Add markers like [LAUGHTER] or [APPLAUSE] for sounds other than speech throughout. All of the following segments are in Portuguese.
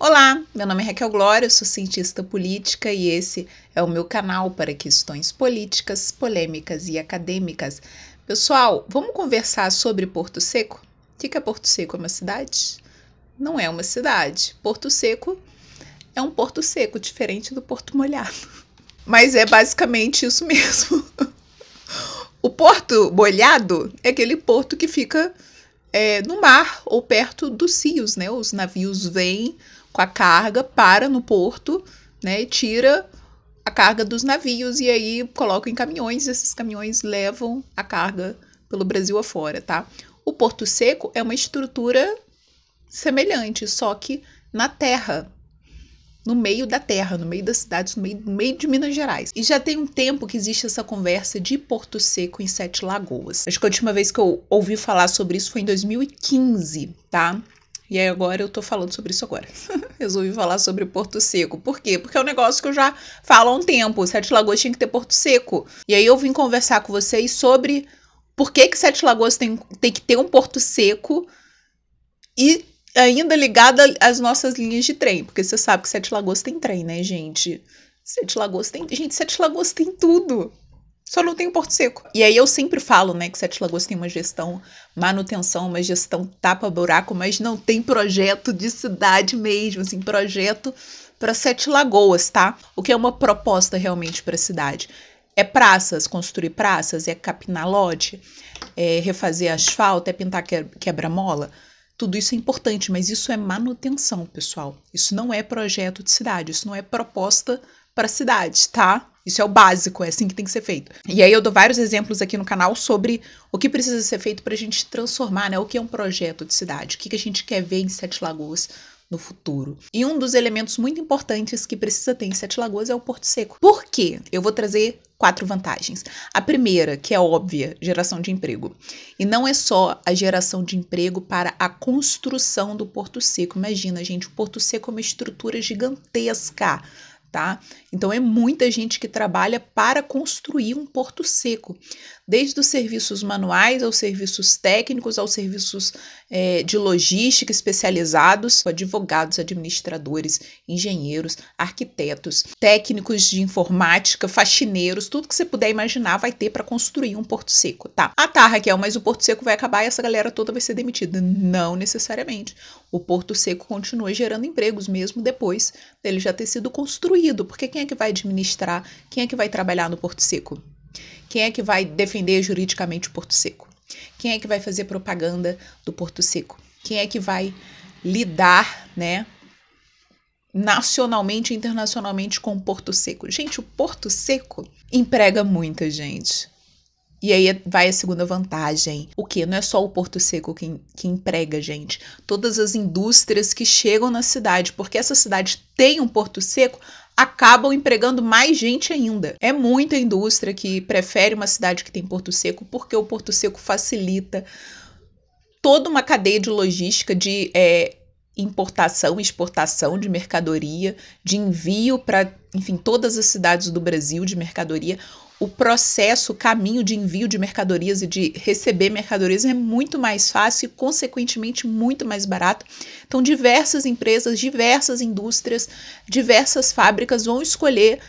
Olá, meu nome é Raquel Glória, sou cientista política e esse é o meu canal para questões políticas, polêmicas e acadêmicas. Pessoal, vamos conversar sobre Porto Seco? O que é Porto Seco? É uma cidade? Não é uma cidade. Porto Seco é um porto seco, diferente do porto molhado. [LAUGHS] Mas é basicamente isso mesmo. [LAUGHS] o porto molhado é aquele porto que fica é, no mar ou perto dos rios, né? Os navios vêm com a carga, para no porto, né, tira a carga dos navios e aí coloca em caminhões, esses caminhões levam a carga pelo Brasil afora, tá? O Porto Seco é uma estrutura semelhante, só que na terra, no meio da terra, no meio das cidades, no meio, no meio, de Minas Gerais. E já tem um tempo que existe essa conversa de Porto Seco em Sete Lagoas. Acho que a última vez que eu ouvi falar sobre isso foi em 2015, tá? E aí agora eu tô falando sobre isso agora. [LAUGHS] Resolvi falar sobre Porto Seco. Por quê? Porque é um negócio que eu já falo há um tempo. Sete Lagoas tinha que ter Porto Seco. E aí eu vim conversar com vocês sobre por que, que Sete Lagoas tem, tem que ter um Porto Seco e ainda ligada às nossas linhas de trem. Porque você sabe que Sete Lagoas tem trem, né, gente? Sete Lagoas tem. Gente, Sete Lagoas tem tudo. Só não tem o Porto Seco. E aí eu sempre falo, né, que Sete Lagoas tem uma gestão manutenção, uma gestão tapa-buraco, mas não tem projeto de cidade mesmo, assim, projeto para Sete Lagoas, tá? O que é uma proposta realmente para a cidade. É praças, construir praças, é capinar lote, é refazer asfalto, é pintar quebra-mola. Tudo isso é importante, mas isso é manutenção, pessoal. Isso não é projeto de cidade, isso não é proposta para cidade, tá? Isso é o básico, é assim que tem que ser feito. E aí eu dou vários exemplos aqui no canal sobre o que precisa ser feito para a gente transformar, né? O que é um projeto de cidade, o que, que a gente quer ver em Sete Lagoas no futuro. E um dos elementos muito importantes que precisa ter em Sete Lagoas é o Porto Seco. Por quê? Eu vou trazer quatro vantagens. A primeira, que é óbvia, geração de emprego. E não é só a geração de emprego para a construção do Porto Seco. Imagina, gente, o Porto Seco é uma estrutura gigantesca tá? Então é muita gente que trabalha para construir um porto seco, desde os serviços manuais aos serviços técnicos, aos serviços é, de logística especializados, advogados, administradores, engenheiros, arquitetos, técnicos de informática, faxineiros, tudo que você puder imaginar vai ter para construir um porto seco, tá? Ah, tá, Raquel, é mas o porto seco vai acabar e essa galera toda vai ser demitida? Não necessariamente o Porto Seco continua gerando empregos mesmo depois dele já ter sido construído, porque quem é que vai administrar, quem é que vai trabalhar no Porto Seco? Quem é que vai defender juridicamente o Porto Seco? Quem é que vai fazer propaganda do Porto Seco? Quem é que vai lidar, né, nacionalmente e internacionalmente com o Porto Seco? Gente, o Porto Seco emprega muita gente. E aí vai a segunda vantagem. O que? Não é só o Porto Seco que, que emprega, gente. Todas as indústrias que chegam na cidade, porque essa cidade tem um Porto Seco, acabam empregando mais gente ainda. É muita indústria que prefere uma cidade que tem Porto Seco, porque o Porto Seco facilita toda uma cadeia de logística de é, importação exportação de mercadoria, de envio para, enfim, todas as cidades do Brasil de mercadoria o processo, o caminho de envio de mercadorias e de receber mercadorias é muito mais fácil e, consequentemente, muito mais barato. Então, diversas empresas, diversas indústrias, diversas fábricas vão escolher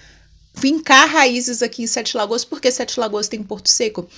vincar raízes aqui em Sete Lagoas, porque Sete Lagoas tem Porto Seco.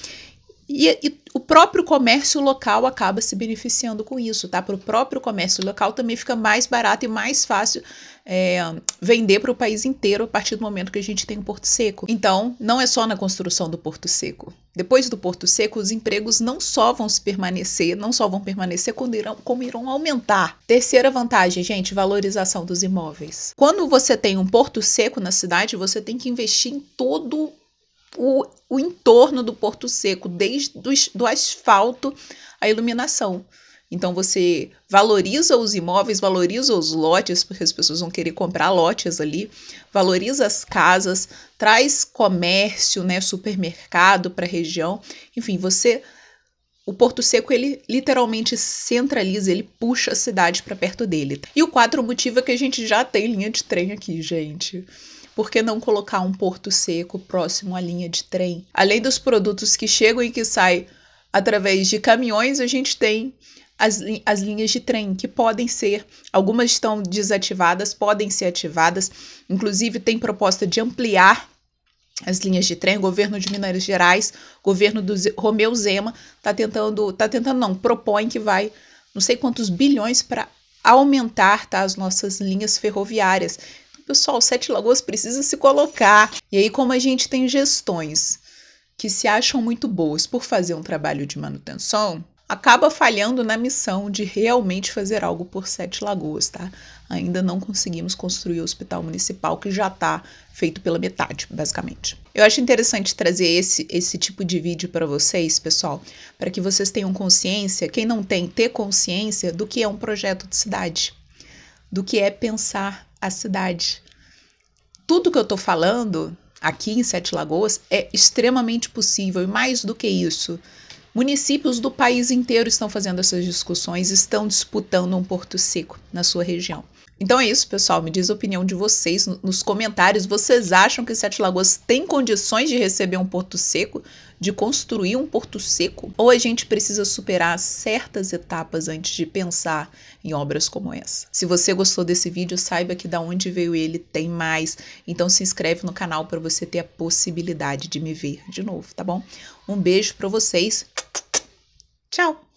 E, e, o próprio comércio local acaba se beneficiando com isso, tá? Para o próprio comércio local também fica mais barato e mais fácil é, vender para o país inteiro a partir do momento que a gente tem o Porto Seco. Então, não é só na construção do Porto Seco. Depois do Porto Seco, os empregos não só vão se permanecer, não só vão permanecer, como irão, como irão aumentar. Terceira vantagem, gente, valorização dos imóveis. Quando você tem um Porto Seco na cidade, você tem que investir em todo o, o entorno do Porto Seco, desde do, do asfalto à iluminação. Então você valoriza os imóveis, valoriza os lotes, porque as pessoas vão querer comprar lotes ali, valoriza as casas, traz comércio, né, supermercado para a região. Enfim, você o Porto Seco ele literalmente centraliza, ele puxa a cidade para perto dele. E o quatro motivo é que a gente já tem linha de trem aqui, gente por que não colocar um porto seco próximo à linha de trem? Além dos produtos que chegam e que saem através de caminhões, a gente tem as, as, linhas de trem, que podem ser, algumas estão desativadas, podem ser ativadas. Inclusive, tem proposta de ampliar as linhas de trem. O governo de Minas Gerais, governo do Z, Romeu Zema, está tentando, tá tentando, não, propõe que vai não sei quantos bilhões para aumentar tá, as nossas linhas ferroviárias pessoal, Sete Lagoas precisa se colocar. E aí, como a gente tem gestões que se acham muito boas por fazer um trabalho de manutenção, acaba falhando na missão de realmente fazer algo por Sete Lagoas, tá? Ainda não conseguimos construir o hospital municipal que já está feito pela metade, basicamente. Eu acho interessante trazer esse, esse tipo de vídeo para vocês, pessoal, para que vocês tenham consciência, quem não tem, ter consciência do que é um projeto de cidade, do que é pensar a cidade. Tudo que eu estou falando aqui em Sete Lagoas é extremamente possível e mais do que isso. Municípios do país inteiro estão fazendo essas discussões, estão disputando um porto seco na sua região. Então é isso, pessoal. Me diz a opinião de vocês nos comentários. Vocês acham que Sete Lagoas tem condições de receber um porto seco, de construir um porto seco? Ou a gente precisa superar certas etapas antes de pensar em obras como essa? Se você gostou desse vídeo, saiba que da onde veio ele tem mais. Então se inscreve no canal para você ter a possibilidade de me ver de novo, tá bom? Um beijo para vocês. Tchau.